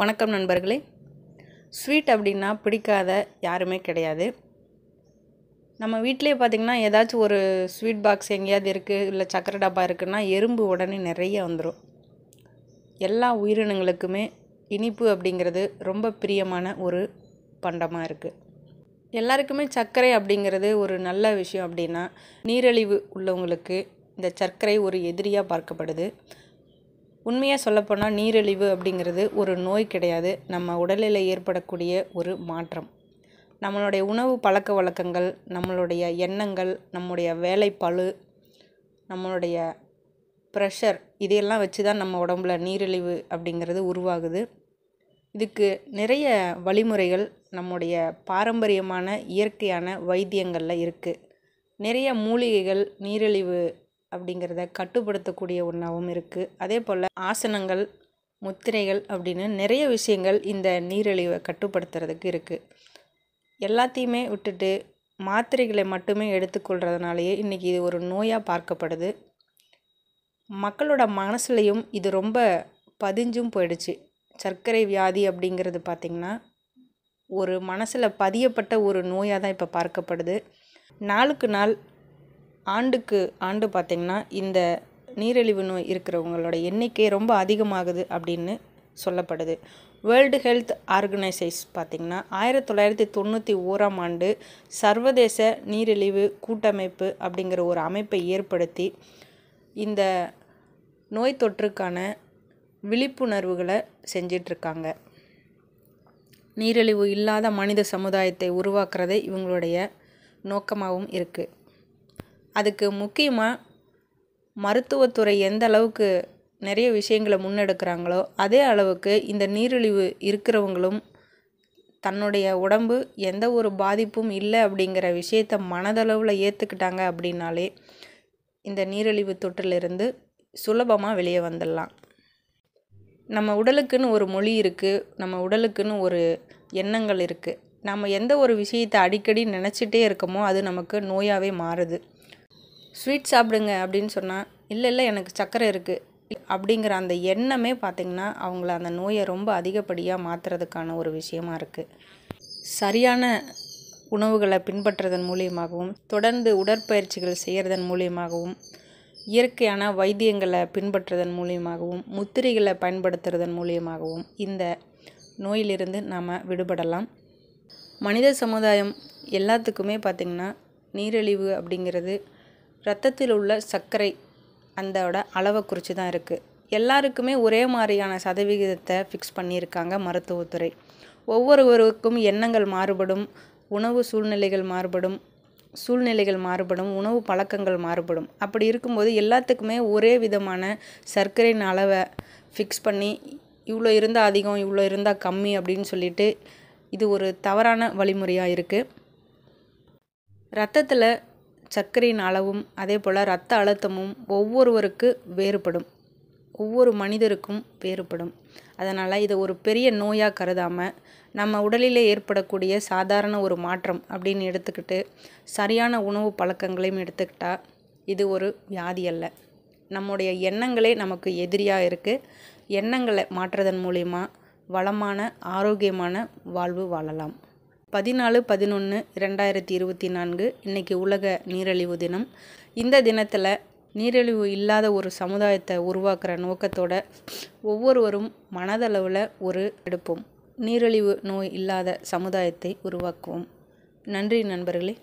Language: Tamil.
வணக்கம் நண்பர்களே ஸ்வீட் அப்படின்னா பிடிக்காத யாருமே கிடையாது நம்ம வீட்டிலே பார்த்திங்கன்னா ஏதாச்சும் ஒரு ஸ்வீட் பாக்ஸ் எங்கேயாவது இருக்குது இல்லை சக்கரை டப்பா இருக்குன்னா எறும்பு உடனே நிறைய வந்துடும் எல்லா உயிரினங்களுக்குமே இனிப்பு அப்படிங்கிறது ரொம்ப பிரியமான ஒரு பண்டமாக இருக்குது எல்லாருக்குமே சர்க்கரை அப்படிங்கிறது ஒரு நல்ல விஷயம் அப்படின்னா நீரழிவு உள்ளவங்களுக்கு இந்த சர்க்கரை ஒரு எதிரியாக பார்க்கப்படுது உண்மையாக சொல்லப்போனால் நீரிழிவு அப்படிங்கிறது ஒரு நோய் கிடையாது நம்ம உடலில் ஏற்படக்கூடிய ஒரு மாற்றம் நம்மளுடைய உணவு பழக்க வழக்கங்கள் நம்மளுடைய எண்ணங்கள் நம்முடைய வேலைப்பழு நம்மளுடைய ப்ரெஷர் இதையெல்லாம் வச்சு தான் நம்ம உடம்புல நீரிழிவு அப்படிங்கிறது உருவாகுது இதுக்கு நிறைய வழிமுறைகள் நம்முடைய பாரம்பரியமான இயற்கையான வைத்தியங்களில் இருக்குது நிறைய மூலிகைகள் நீரிழிவு அப்படிங்கிறத கட்டுப்படுத்தக்கூடிய ஒன்றாகவும் இருக்குது அதே போல் ஆசனங்கள் முத்திரைகள் அப்படின்னு நிறைய விஷயங்கள் இந்த நீரிழிவை கட்டுப்படுத்துறதுக்கு இருக்குது எல்லாத்தையுமே விட்டுட்டு மாத்திரைகளை மட்டுமே எடுத்துக்கொள்கிறதுனாலேயே இன்றைக்கி இது ஒரு நோயாக பார்க்கப்படுது மக்களோட மனசுலையும் இது ரொம்ப பதிஞ்சும் போயிடுச்சு சர்க்கரை வியாதி அப்படிங்கிறது பார்த்திங்கன்னா ஒரு மனசில் பதியப்பட்ட ஒரு நோயாக தான் இப்போ பார்க்கப்படுது நாளுக்கு நாள் ஆண்டுக்கு ஆண்டு பார்த்திங்கன்னா இந்த நீரிழிவு நோய் இருக்கிறவங்களோட எண்ணிக்கை ரொம்ப அதிகமாகுது அப்படின்னு சொல்லப்படுது வேர்ல்டு ஹெல்த் ஆர்கனைசைஸ் பார்த்திங்கன்னா ஆயிரத்தி தொள்ளாயிரத்தி தொண்ணூற்றி ஓராம் ஆண்டு சர்வதேச நீரிழிவு கூட்டமைப்பு அப்படிங்கிற ஒரு அமைப்பை ஏற்படுத்தி இந்த நோய் தொற்றுக்கான விழிப்புணர்வுகளை செஞ்சிட்ருக்காங்க நீரிழிவு இல்லாத மனித சமுதாயத்தை உருவாக்குறதே இவங்களுடைய நோக்கமாகவும் இருக்குது அதுக்கு முக்கியமாக மருத்துவத்துறை எந்த அளவுக்கு நிறைய விஷயங்களை முன்னெடுக்கிறாங்களோ அதே அளவுக்கு இந்த நீரிழிவு இருக்கிறவங்களும் தன்னுடைய உடம்பு எந்த ஒரு பாதிப்பும் இல்லை அப்படிங்கிற விஷயத்த மனதளவில் ஏற்றுக்கிட்டாங்க அப்படின்னாலே இந்த நீரிழிவு தொற்றிலிருந்து சுலபமாக வெளியே வந்துடலாம் நம்ம உடலுக்குன்னு ஒரு மொழி இருக்குது நம்ம உடலுக்குன்னு ஒரு எண்ணங்கள் இருக்குது நம்ம எந்த ஒரு விஷயத்தை அடிக்கடி நினச்சிட்டே இருக்கோமோ அது நமக்கு நோயாகவே மாறுது ஸ்வீட் சாப்பிடுங்க அப்படின்னு சொன்னால் இல்லை இல்லை எனக்கு சர்க்கரை இருக்குது அப்படிங்கிற அந்த எண்ணமே பார்த்திங்கன்னா அவங்கள அந்த நோயை ரொம்ப அதிகப்படியாக மாற்றுறதுக்கான ஒரு விஷயமா இருக்குது சரியான உணவுகளை பின்பற்றுறதன் மூலியமாகவும் தொடர்ந்து உடற்பயிற்சிகள் செய்கிறதன் மூலியமாகவும் இயற்கையான வைத்தியங்களை பின்பற்றுறதன் மூலியமாகவும் முத்திரைகளை பயன்படுத்துறதன் மூலியமாகவும் இந்த நோயிலிருந்து நாம் விடுபடலாம் மனித சமுதாயம் எல்லாத்துக்குமே பார்த்திங்கன்னா நீரிழிவு அப்படிங்கிறது ரத்தத்தில் உள்ள சர்க்கரை அந்தோட அளவை குறித்து தான் இருக்குது எல்லாருக்குமே ஒரே மாதிரியான சதவிகிதத்தை ஃபிக்ஸ் பண்ணியிருக்காங்க மருத்துவத்துறை ஒவ்வொருவருக்கும் எண்ணங்கள் மாறுபடும் உணவு சூழ்நிலைகள் மாறுபடும் சூழ்நிலைகள் மாறுபடும் உணவு பழக்கங்கள் மாறுபடும் அப்படி இருக்கும்போது எல்லாத்துக்குமே ஒரே விதமான சர்க்கரையின் அளவை ஃபிக்ஸ் பண்ணி இவ்வளோ இருந்தால் அதிகம் இவ்வளோ இருந்தால் கம்மி அப்படின்னு சொல்லிட்டு இது ஒரு தவறான வழிமுறையாக இருக்குது ரத்தத்தில் சர்க்கரையின் அளவும் அதே போல் இரத்த அழுத்தமும் ஒவ்வொருவருக்கு வேறுபடும் ஒவ்வொரு மனிதருக்கும் வேறுபடும் அதனால் இதை ஒரு பெரிய நோயாக கருதாமல் நம்ம உடலில் ஏற்படக்கூடிய சாதாரண ஒரு மாற்றம் அப்படின்னு எடுத்துக்கிட்டு சரியான உணவு பழக்கங்களையும் எடுத்துக்கிட்டால் இது ஒரு வியாதி அல்ல நம்முடைய எண்ணங்களே நமக்கு எதிரியாக இருக்குது எண்ணங்களை மாற்றுறதன் மூலிமா வளமான ஆரோக்கியமான வாழ்வு வாழலாம் பதினாலு பதினொன்று இரண்டாயிரத்தி இருபத்தி நான்கு இன்றைக்கி உலக நீரழிவு தினம் இந்த தினத்தில் நீரிழிவு இல்லாத ஒரு சமுதாயத்தை உருவாக்குற நோக்கத்தோட ஒவ்வொருவரும் மனதளவில் ஒரு எடுப்போம் நீரிழிவு நோய் இல்லாத சமுதாயத்தை உருவாக்குவோம் நன்றி நண்பர்களே